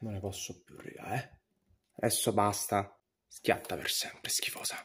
Non ne posso più, raga, eh. Adesso basta. Schiatta per sempre, schifosa.